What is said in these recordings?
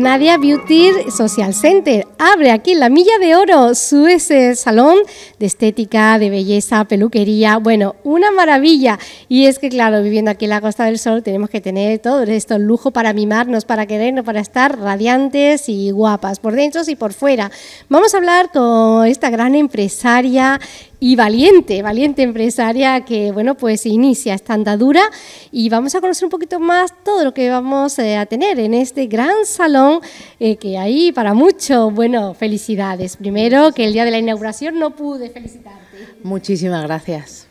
Nadia Beauty Social Center abre aquí en la Milla de Oro su salón de estética, de belleza, peluquería, bueno, una maravilla. Y es que claro, viviendo aquí en la Costa del Sol tenemos que tener todo esto, el lujo para mimarnos, para querernos, para estar radiantes y guapas por dentro y por fuera. Vamos a hablar con esta gran empresaria y valiente, valiente empresaria que, bueno, pues inicia esta andadura y vamos a conocer un poquito más todo lo que vamos eh, a tener en este gran salón eh, que hay para mucho. Bueno, felicidades. Primero, que el día de la inauguración no pude felicitarte. Muchísimas gracias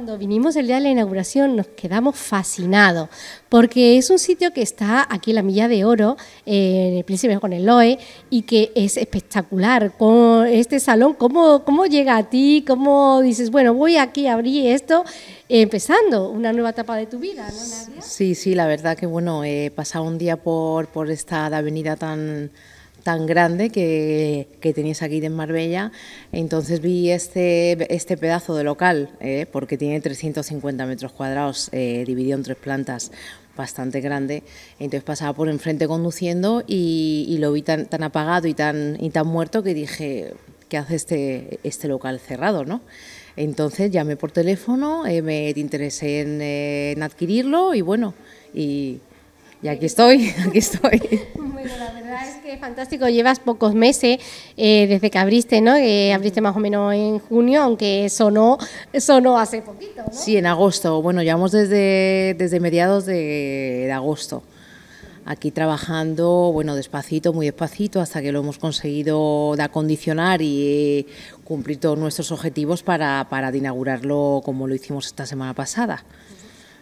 cuando vinimos el día de la inauguración nos quedamos fascinados, porque es un sitio que está aquí en la Milla de Oro, en el Príncipe con el OE y que es espectacular. Con este salón, ¿cómo, ¿cómo llega a ti? ¿Cómo dices, bueno, voy aquí abrí esto? empezando una nueva etapa de tu vida, ¿no, Nadia? Sí, sí, la verdad que bueno, he pasado un día por, por esta avenida tan tan grande que, que, aquí en Marbella. Entonces vi este, este pedazo de local, eh, porque tiene 350 metros cuadrados, eh, dividido en tres plantas, bastante grande. Entonces pasaba por enfrente conduciendo y, lo vi tan, tan apagado y tan, y tan muerto que dije, ¿qué hace este, este local cerrado? ¿no? Entonces llamé por teléfono, eh, me interesé en, adquirirlo y bueno, y, aquí estoy, aquí estoy. Muy es que fantástico, llevas pocos meses eh, desde que abriste, ¿no? Que eh, abriste más o menos en junio, aunque sonó, hace poquito, Sí, en agosto. Bueno, llevamos desde, desde mediados de, agosto aquí trabajando, bueno, despacito, muy despacito, hasta que lo hemos conseguido acondicionar y eh, cumplir todos nuestros objetivos para, para inaugurarlo como lo hicimos esta semana pasada.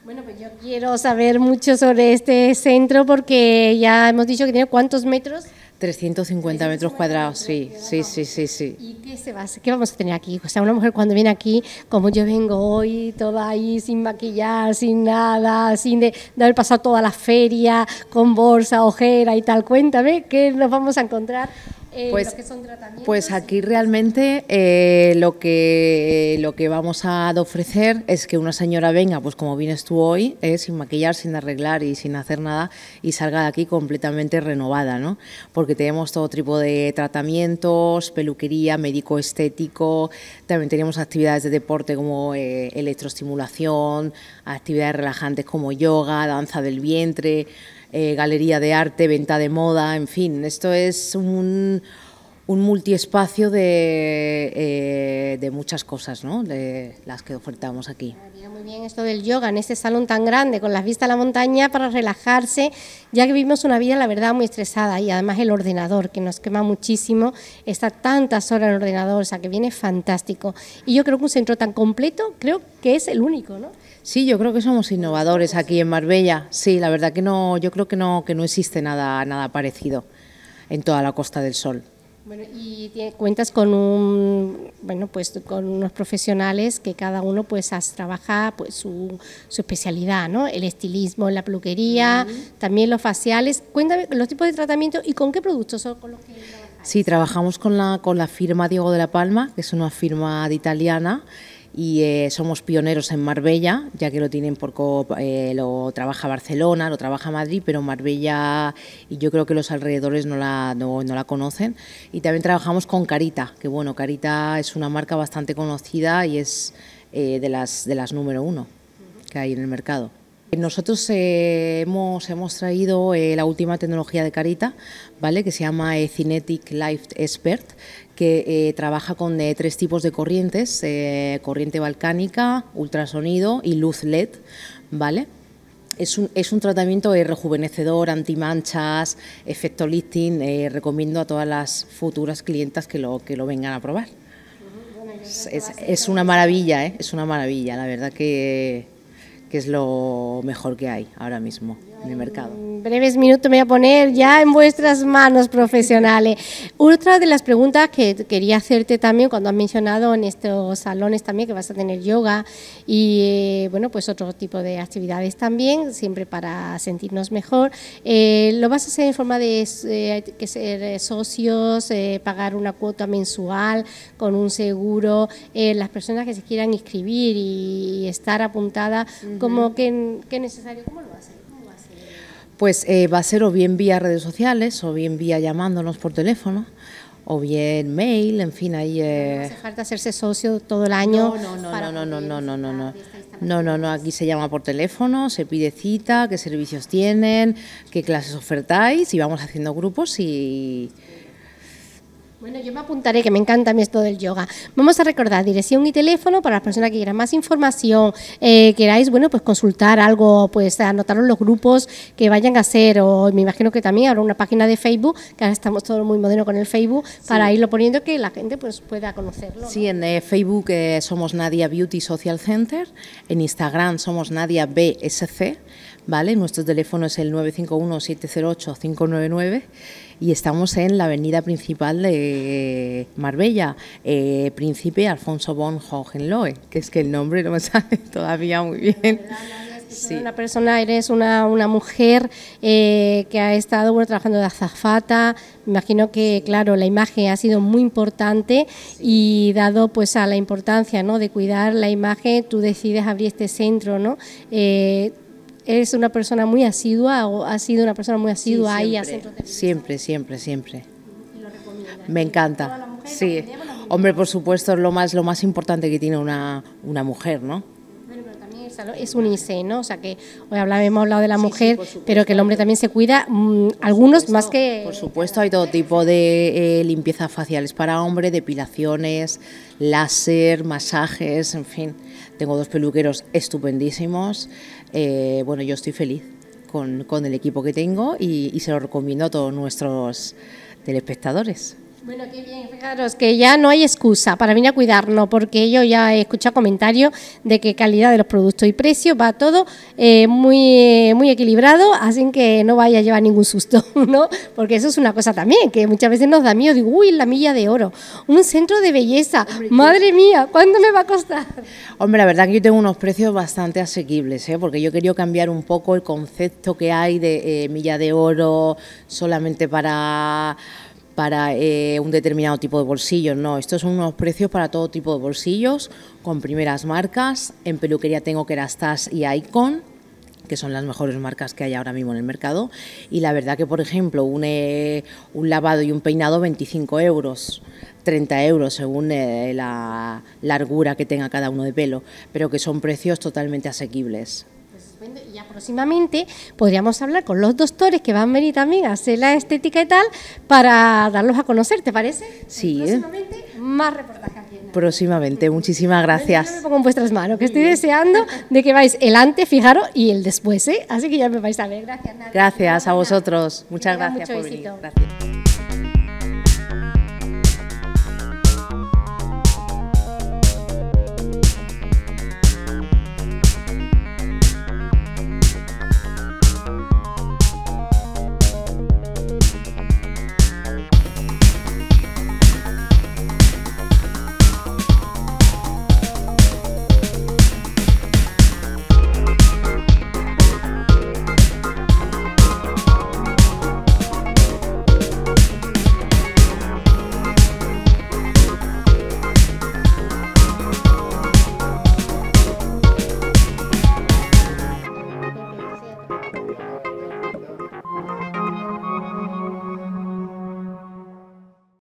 Bueno, pues yo quiero saber mucho sobre este centro porque ya hemos dicho que tiene cuántos metros. 350 metros cuadrados, sí, sí, sí, sí, sí. ¿Y qué, se va, qué vamos a tener aquí? O sea, una mujer cuando viene aquí, como yo vengo hoy, toda ahí sin maquillar, sin nada, sin haber pasado toda la feria, con bolsa, ojera y tal, cuéntame, ¿qué nos vamos a encontrar eh, pues, son tratamientos. Pues aquí realmente eh, lo, que, lo que vamos a ofrecer es que una señora venga, pues como vienes tú hoy, eh, sin maquillar, sin arreglar y sin hacer nada, y salga de aquí completamente renovada, ¿no? Porque tenemos todo tipo de tratamientos, peluquería, médico estético, también tenemos actividades de deporte como electroestimulación, actividades relajantes como yoga, danza del vientre. Eh, galería de arte, venta de moda, en fin, esto es un, un multiespacio eh, de, muchas cosas, ¿no? De las que ofertamos aquí. Ah, muy bien esto del yoga en este salón tan grande, con las vistas a la montaña para relajarse, ya que vivimos una vida, la verdad, muy estresada y además el ordenador, que nos quema muchísimo, está tantas horas en el ordenador, o sea, que viene fantástico. Y yo creo que un centro tan completo, creo que es el único, ¿no? Sí, yo creo que somos innovadores aquí en Marbella. Sí, la verdad que no, yo creo que no, que no existe nada, nada parecido en toda la Costa del Sol. Bueno, y cuentas con un, bueno, pues con unos profesionales que cada uno pues trabaja pues su, especialidad, ¿no? El estilismo, la peluquería, también los faciales. Cuéntame los tipos de tratamiento y con qué productos son los que Sí, trabajamos con la con la firma Diego de la Palma, que es una firma de italiana y eh, somos pioneros en Marbella, ya que lo tienen por eh, lo trabaja Barcelona, lo trabaja Madrid, pero Marbella y yo creo que los alrededores no la, no, la conocen. Y también trabajamos con Carita, que bueno, Carita es una marca bastante conocida y es eh, de, las, de las número uno que hay en el mercado. Nosotros eh, hemos, hemos traído eh, la última tecnología de Carita, ¿vale? que se llama eh, Cinetic Life Expert, que trabaja con tres tipos de corrientes, corriente balcánica, ultrasonido y luz LED. ¿vale? Es un, es un, tratamiento rejuvenecedor, antimanchas, efecto lifting. recomiendo a todas las futuras clientas que lo, que lo vengan a probar. una maravilla, es una maravilla. La verdad que que es lo mejor que hay ahora mismo en el mercado. En breves minutos me voy a poner ya en vuestras manos profesionales. Otra de las preguntas que quería hacerte también cuando has mencionado en estos salones también que vas a tener yoga y eh, bueno pues otro tipo de actividades también siempre para sentirnos mejor. Eh, ¿Lo vas a hacer en forma de eh, que ser socios, pagar una cuota mensual con un seguro? las personas que se quieran inscribir y, y estar apuntadas mm como que, necesario, ¿cómo lo ser? Pues eh, va a ser o bien vía redes sociales, o bien vía llamándonos por teléfono, o bien mail, en fin, ahí... Eh... No hace falta hacerse socio todo el año. No, no, no, no, no, no, no, no, no. No, no, no, aquí se llama por teléfono, se pide cita, qué servicios tienen, qué clases ofertáis y vamos haciendo grupos y... Bueno, yo me apuntaré, que me encanta a mí esto del yoga. Vamos a recordar dirección y teléfono para las personas que quieran más información, eh, queráis, bueno, pues consultar algo, pues anotaros los grupos que vayan a hacer, o me imagino que también habrá una página de Facebook, que ahora estamos todos muy modernos con el Facebook, para irlo poniendo que la gente pues pueda conocerlo. Sí, en eh, Facebook eh, somos Nadia Beauty Social Center, en Instagram somos Nadia BSC, ¿vale? Nuestro teléfono es el 951-708-599 y estamos en la avenida principal de eh, Marbella, eh, Príncipe Alfonso von Hohenlohe, que es que el nombre no me sale todavía muy bien. Sí. Una persona, eres una, mujer eh, que ha estado trabajando de azafata. Me imagino que, claro, la imagen ha sido muy importante y dado pues a la importancia ¿no? de cuidar la imagen, tú decides abrir este centro, ¿no? es una persona muy asidua o ha sido una persona muy asidua ahí Siempre, siempre, siempre. Me encanta. sí. Hombre, por supuesto, es lo más, lo más importante que tiene una, una mujer, ¿no? Es un ICE, ¿no? O sea que hoy hablamos hemos hablado de la mujer, pero que el hombre también se cuida, mm, algunos más que... Por supuesto, hay todo tipo de eh, limpiezas faciales para hombre, depilaciones, láser, masajes, en fin. Tengo dos peluqueros estupendísimos. Eh, bueno, yo estoy feliz con, el equipo que tengo y, y se lo recomiendo a todos nuestros telespectadores. Bueno, qué bien, fijaros que ya no hay excusa para venir a cuidarnos, porque yo ya he escuchado comentarios de que calidad de los productos y precio va todo eh, muy, eh, muy equilibrado, así que no vaya a llevar ningún susto, ¿no? Porque eso es una cosa también, que muchas veces nos da miedo, digo, uy, la milla de oro, un centro de belleza, madre mía, ¿cuánto me va a costar? Hombre, la verdad que yo tengo unos precios bastante asequibles, ¿eh? porque yo quería cambiar un poco el concepto que hay de eh, milla de oro solamente para para eh, un determinado tipo de bolsillo, no, estos son unos precios para todo tipo de bolsillos, con primeras marcas, en peluquería tengo Kerastas y Icon, que son las mejores marcas que hay ahora mismo en el mercado. Y la verdad que, por ejemplo, un, eh, un lavado y un peinado 25 euros, 30 euros según eh, la largura que tenga cada uno de pelo, pero que son precios totalmente asequibles. Y ya próximamente podríamos hablar con los doctores que van a venir también a hacer la estética y tal para darlos a conocer, ¿te parece? Sí. próximamente más reportajes próximamente, muchísimas gracias. Yo me pongo en vuestras manos, que estoy deseando de que vais el antes, fijaros, y el después, ¿eh? Así que ya me vais a ver. Gracias, Nadia. Gracias a vosotros. Muchas gracias por venir. Gracias.